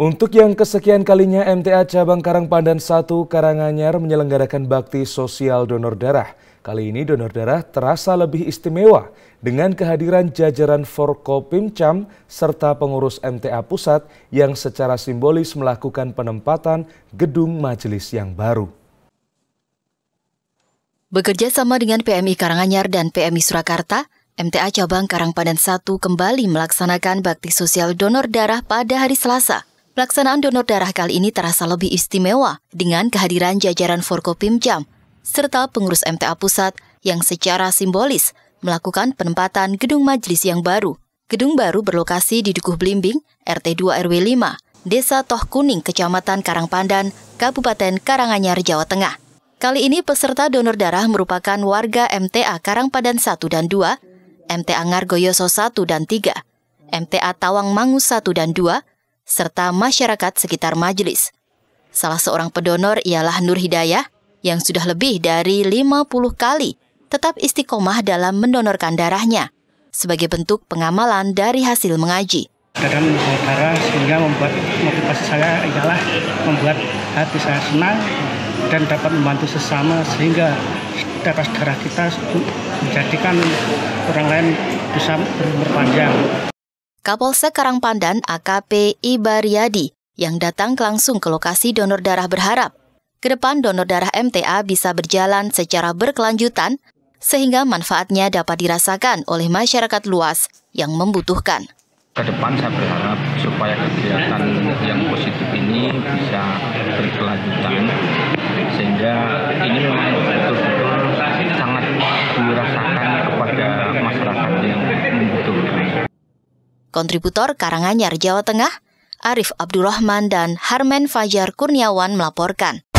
Untuk yang kesekian kalinya MTA Cabang Karang Pandan 1 Karanganyar menyelenggarakan bakti sosial donor darah. Kali ini donor darah terasa lebih istimewa dengan kehadiran jajaran Forkopimcam serta pengurus MTA Pusat yang secara simbolis melakukan penempatan gedung majelis yang baru. Bekerja sama dengan PMI Karanganyar dan PMI Surakarta, MTA Cabang Karang Pandan 1 kembali melaksanakan bakti sosial donor darah pada hari Selasa, Pelaksanaan donor darah kali ini terasa lebih istimewa dengan kehadiran jajaran Forkopimjam serta pengurus MTA Pusat yang secara simbolis melakukan penempatan gedung majelis yang baru. Gedung baru berlokasi di Dukuh Blimbing, RT 2 RW 5, Desa Toh Kuning, Kecamatan Karangpandan, Kabupaten Karanganyar, Jawa Tengah. Kali ini peserta donor darah merupakan warga MTA Karangpadan 1 dan 2, MTA Ngargoyoso 1 dan 3, MTA Tawang Mangu 1 dan 2, serta masyarakat sekitar majelis. Salah seorang pedonor ialah Nur Hidayah yang sudah lebih dari 50 kali tetap istiqomah dalam mendonorkan darahnya sebagai bentuk pengamalan dari hasil mengaji. Kadang saya sehingga membuat motivasi saya ialah membuat hati saya senang dan dapat membantu sesama sehingga darah darah kita menjadikan orang lain bisa berumur panjang. Kapolsek Karangpandan AKP Ibariadi yang datang langsung ke lokasi donor darah berharap ke depan donor darah MTA bisa berjalan secara berkelanjutan sehingga manfaatnya dapat dirasakan oleh masyarakat luas yang membutuhkan. Ke depan saya berharap supaya kegiatan yang positif ini bisa berkelanjutan sehingga ini Kontributor Karanganyar, Jawa Tengah, Arif Abdurrahman dan Harmen Fajar Kurniawan melaporkan.